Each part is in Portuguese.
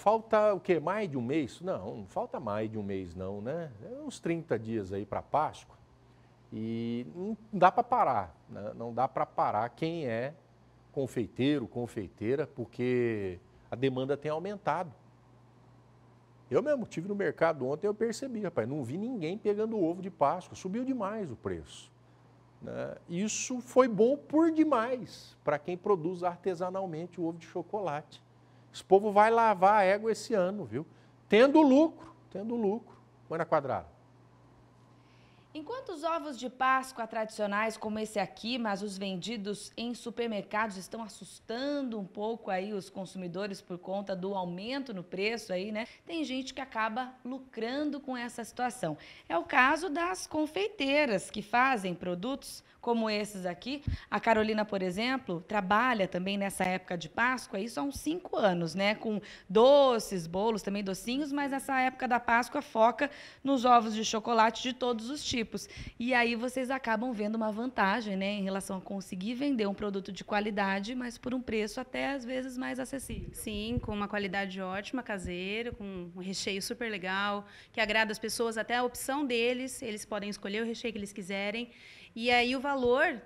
Falta o quê? Mais de um mês? Não, não falta mais de um mês não, né? É uns 30 dias aí para Páscoa. E não dá para parar, né? não dá para parar quem é confeiteiro, confeiteira, porque a demanda tem aumentado. Eu mesmo tive no mercado ontem, eu percebi, rapaz, não vi ninguém pegando ovo de Páscoa, subiu demais o preço. Né? Isso foi bom por demais para quem produz artesanalmente o ovo de chocolate. Esse povo vai lavar a égua esse ano, viu? Tendo lucro, tendo lucro. Ana Quadrado. Enquanto os ovos de Páscoa tradicionais como esse aqui, mas os vendidos em supermercados estão assustando um pouco aí os consumidores por conta do aumento no preço aí, né? Tem gente que acaba lucrando com essa situação. É o caso das confeiteiras que fazem produtos como esses aqui. A Carolina, por exemplo, trabalha também nessa época de Páscoa, isso há uns cinco anos, né? Com doces, bolos, também docinhos, mas nessa época da Páscoa foca nos ovos de chocolate de todos os tipos tipos. E aí vocês acabam vendo uma vantagem, né, em relação a conseguir vender um produto de qualidade, mas por um preço até às vezes mais acessível. Sim, com uma qualidade ótima, caseira, com um recheio super legal, que agrada as pessoas, até a opção deles, eles podem escolher o recheio que eles quiserem. E aí o valor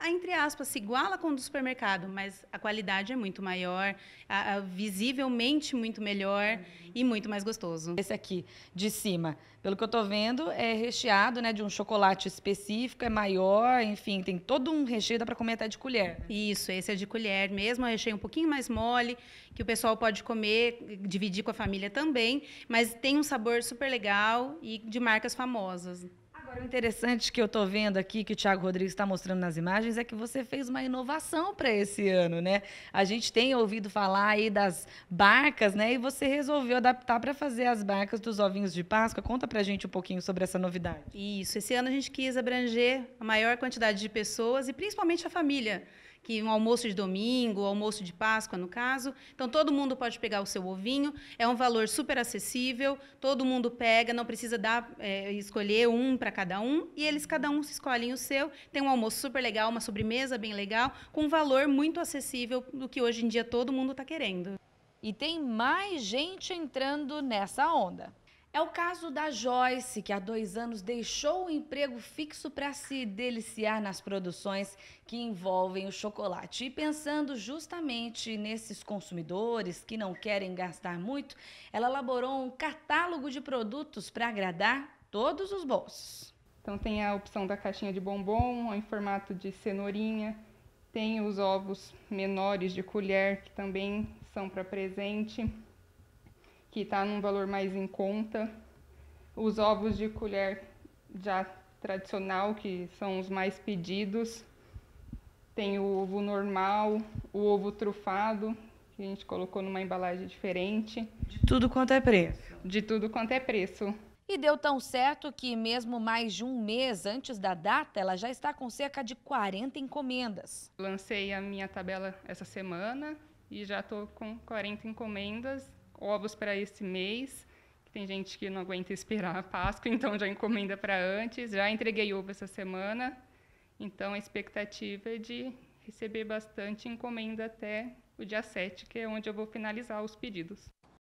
a, entre aspas, se iguala com o do supermercado, mas a qualidade é muito maior, a, a visivelmente muito melhor uhum. e muito mais gostoso. Esse aqui, de cima, pelo que eu estou vendo, é recheado né, de um chocolate específico, é maior, enfim, tem todo um recheio, dá para comer até de colher. Né? Isso, esse é de colher mesmo, é um recheio um pouquinho mais mole, que o pessoal pode comer, dividir com a família também, mas tem um sabor super legal e de marcas famosas. Agora, o interessante que eu estou vendo aqui, que o Tiago Rodrigues está mostrando nas imagens, é que você fez uma inovação para esse ano, né? A gente tem ouvido falar aí das barcas, né? E você resolveu adaptar para fazer as barcas dos ovinhos de Páscoa. Conta para a gente um pouquinho sobre essa novidade. Isso. Esse ano a gente quis abranger a maior quantidade de pessoas e principalmente a família que um almoço de domingo, almoço de Páscoa, no caso. Então, todo mundo pode pegar o seu ovinho, é um valor super acessível, todo mundo pega, não precisa dar, é, escolher um para cada um, e eles, cada um, escolhem o seu. Tem um almoço super legal, uma sobremesa bem legal, com um valor muito acessível do que hoje em dia todo mundo está querendo. E tem mais gente entrando nessa onda. É o caso da Joyce, que há dois anos deixou o emprego fixo para se deliciar nas produções que envolvem o chocolate. E pensando justamente nesses consumidores que não querem gastar muito, ela elaborou um catálogo de produtos para agradar todos os bolsos. Então tem a opção da caixinha de bombom, em formato de cenourinha, tem os ovos menores de colher, que também são para presente que está num valor mais em conta. Os ovos de colher já tradicional, que são os mais pedidos. Tem o ovo normal, o ovo trufado, que a gente colocou numa embalagem diferente. De tudo quanto é preço. De tudo quanto é preço. E deu tão certo que, mesmo mais de um mês antes da data, ela já está com cerca de 40 encomendas. Lancei a minha tabela essa semana e já estou com 40 encomendas ovos para esse mês. Tem gente que não aguenta esperar a Páscoa, então já encomenda para antes. Já entreguei ovo essa semana, então a expectativa é de receber bastante encomenda até o dia 7, que é onde eu vou finalizar os pedidos.